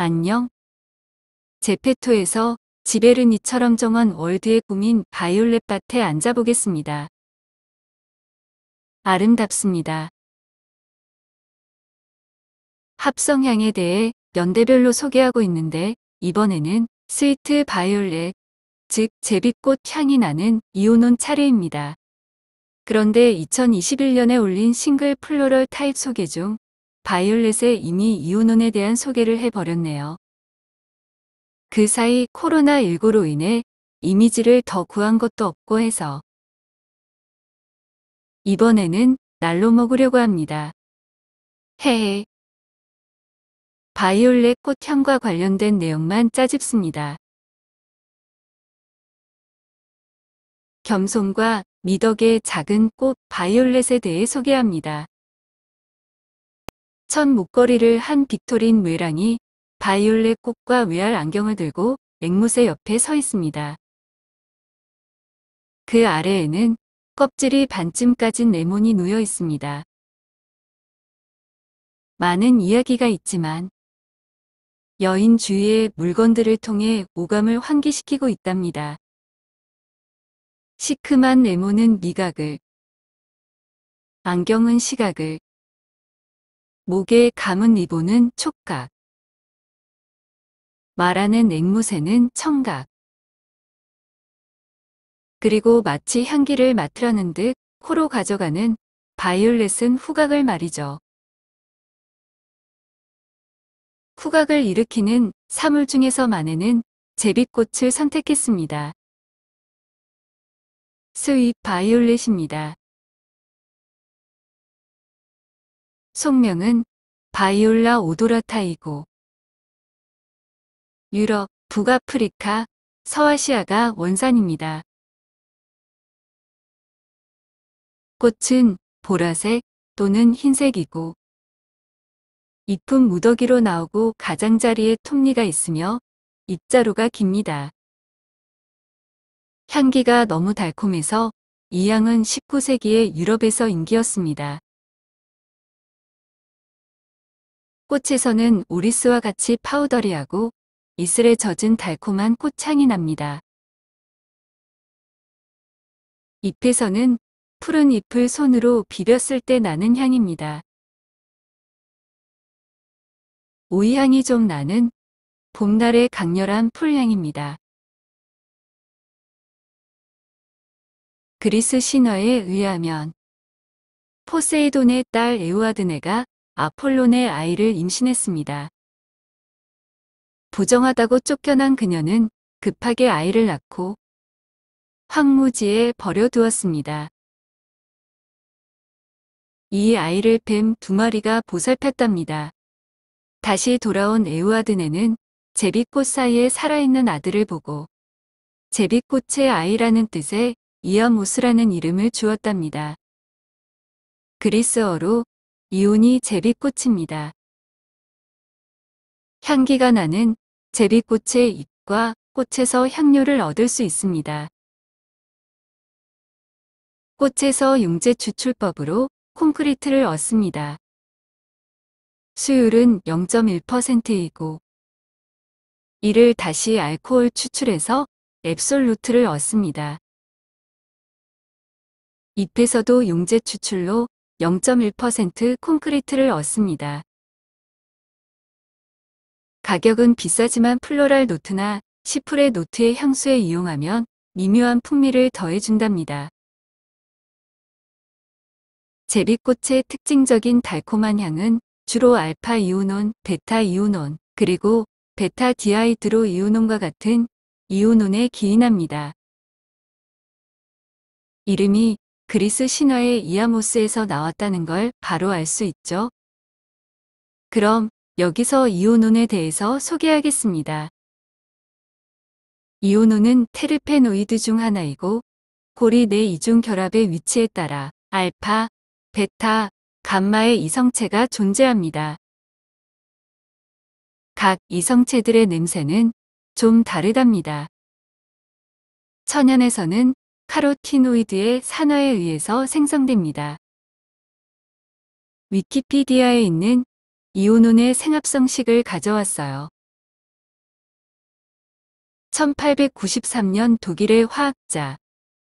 안녕. 제페토에서 지베르니처럼 정원 월드의 꿈인 바이올렛 밭에 앉아보겠습니다. 아름답습니다. 합성향에 대해 연대별로 소개하고 있는데 이번에는 스위트 바이올렛, 즉 제비꽃 향이 나는 이오논 차례입니다. 그런데 2021년에 올린 싱글 플로럴 타입 소개 중 바이올렛의 이미 이혼혼에 대한 소개를 해버렸네요. 그 사이 코로나19로 인해 이미지를 더 구한 것도 없고 해서 이번에는 날로 먹으려고 합니다. 헤헤. 바이올렛 꽃향과 관련된 내용만 짜집습니다. 겸손과 미덕의 작은 꽃 바이올렛에 대해 소개합니다. 첫 목걸이를 한 빅토린 외랑이 바이올렛 꽃과 외알 안경을 들고 앵무새 옆에 서 있습니다. 그 아래에는 껍질이 반쯤 까진 레몬이 놓여 있습니다. 많은 이야기가 있지만 여인 주위의 물건들을 통해 오감을 환기시키고 있답니다. 시큼한 레몬은 미각을, 안경은 시각을, 목에 감은 리본은 촉각. 말하는 앵무새는 청각. 그리고 마치 향기를 맡으려는 듯 코로 가져가는 바이올렛은 후각을 말이죠. 후각을 일으키는 사물 중에서 만에는 제비꽃을 선택했습니다. 스윗 바이올렛입니다. 속명은 바이올라 오도라타이고 유럽, 북아프리카, 서아시아가 원산입니다. 꽃은 보라색 또는 흰색이고 잎은 무더기로 나오고 가장자리에 톱니가 있으며 잎자루가 깁니다. 향기가 너무 달콤해서 이 향은 19세기의 유럽에서 인기였습니다. 꽃에서는 오리스와 같이 파우더리하고 이슬에 젖은 달콤한 꽃향이 납니다. 잎에서는 푸른 잎을 손으로 비볐을 때 나는 향입니다. 오이향이 좀 나는 봄날의 강렬한 풀향입니다. 그리스 신화에 의하면 포세이돈의 딸 에우아드네가 아폴론의 아이를 임신했습니다. 부정하다고 쫓겨난 그녀는 급하게 아이를 낳고 황무지에 버려두었습니다. 이 아이를 뱀 두 마리가 보살폈답니다. 다시 돌아온 에우아드네는 제비꽃 사이에 살아있는 아들을 보고 제비꽃의 아이라는 뜻의 이어모스라는 이름을 주었답니다. 그리스어로 이온이 제비꽃입니다. 향기가 나는 제비꽃의 잎과 꽃에서 향료를 얻을 수 있습니다. 꽃에서 융제 추출법으로 콘크리트를 얻습니다. 수율은 0.1%이고 이를 다시 알코올 추출해서 앱솔루트를 얻습니다. 잎에서도 용제 추출로 0.1% 콘크리트를 얻습니다. 가격은 비싸지만 플로랄 노트나 시프레 노트의 향수에 이용하면 미묘한 풍미를 더해준답니다. 제비꽃의 특징적인 달콤한 향은 주로 알파 이오논, 베타 이오논, 그리고 베타 디아이드로 이오논과 같은 이오논에 기인합니다. 이름이 그리스 신화의 이아모스에서 나왔다는 걸 바로 알 수 있죠. 그럼 여기서 이오논에 대해서 소개하겠습니다. 이오논은 테르페노이드 중 하나이고 고리 내 네 이중 결합의 위치에 따라 알파, 베타, 감마의 이성체가 존재합니다. 각 이성체들의 냄새는 좀 다르답니다. 천연에서는 카로티노이드의 산화에 의해서 생성됩니다. 위키피디아에 있는 이오논의 생합성식을 가져왔어요. 1893년 독일의 화학자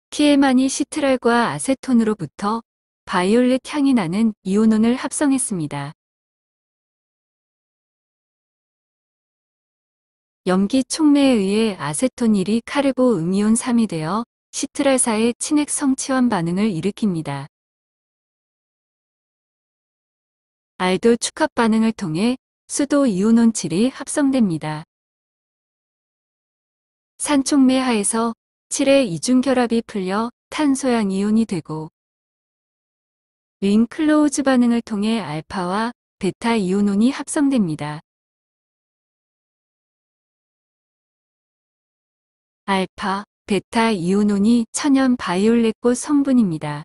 키에만이 시트랄과 아세톤으로부터 바이올렛 향이 나는 이오논을 합성했습니다. 염기 촉매에 의해 아세톤 1이 카르보 음이온 3이 되어 시트라사의 친핵 성치환 반응을 일으킵니다. 알도 축합 반응을 통해 수도 이온온칠이 합성됩니다. 산촉매 하에서 7의 이중결합이 풀려 탄소양 이온이 되고 링클로우즈 반응을 통해 알파와 베타 이온온이 합성됩니다. 알파 베타 이오논이 천연 바이올렛꽃 성분입니다.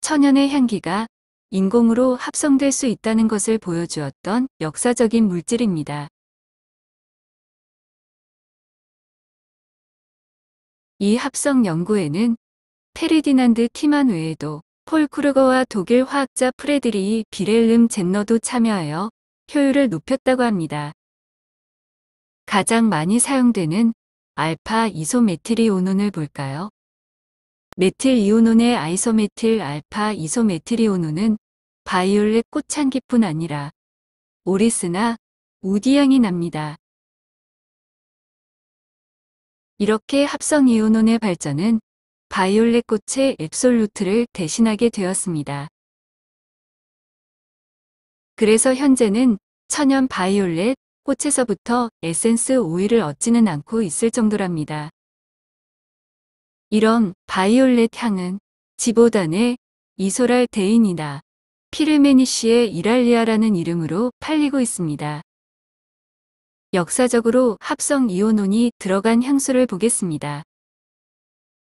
천연의 향기가 인공으로 합성될 수 있다는 것을 보여주었던 역사적인 물질입니다. 이 합성 연구에는 페르디난드 티만 외에도 폴 크루거와 독일 화학자 프레드리히 비렐름 젠너도 참여하여 효율을 높였다고 합니다. 가장 많이 사용되는 알파 이소메트리오논을 볼까요? 메틸 이오논의 아이소메틸 알파 이소메트리오논은 바이올렛 꽃향기뿐 아니라 오리스나 우디향이 납니다. 이렇게 합성 이오논의 발전은 바이올렛 꽃의 앱솔루트를 대신하게 되었습니다. 그래서 현재는 천연 바이올렛, 꽃에서부터 에센스 오일을 얻지는 않고 있을 정도랍니다. 이런 바이올렛 향은 지보단의 이소랄 대인이다. 피르메니시의 이랄리아라는 이름으로 팔리고 있습니다. 역사적으로 합성 이오논이 들어간 향수를 보겠습니다.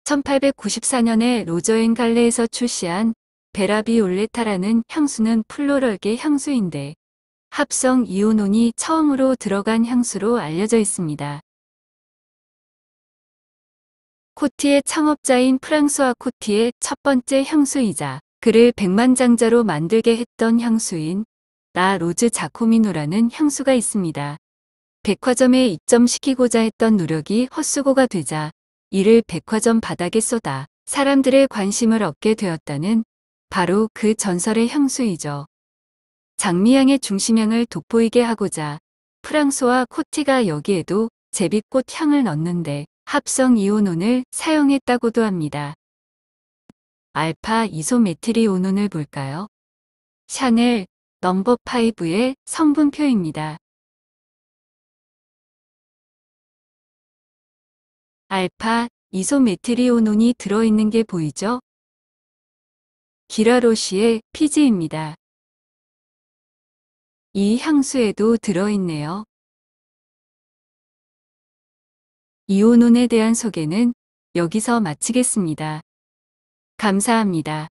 1894년에 로저앤 갈레에서 출시한 베라비올레타라는 향수는 플로럴계 향수인데 합성 이오논이 처음으로 들어간 향수로 알려져 있습니다. 코티의 창업자인 프랑스와 코티의 첫 번째 향수이자 그를 백만장자로 만들게 했던 향수인 나 로즈 자코미노라는 향수가 있습니다. 백화점에 입점시키고자 했던 노력이 헛수고가 되자 이를 백화점 바닥에 쏟아 사람들의 관심을 얻게 되었다는 바로 그 전설의 향수이죠. 장미향의 중심향을 돋보이게 하고자 프랑소와 코티가 여기에도 제비꽃 향을 넣는데 합성 이온온을 사용했다고도 합니다. 알파 이소메트리온온을 볼까요? 샤넬 넘버 5의 성분표입니다. 알파 이소메트리온온이 들어있는 게 보이죠? 기라로시의 피지입니다. 이 향수에도 들어있네요. 이오논에 대한 소개는 여기서 마치겠습니다. 감사합니다.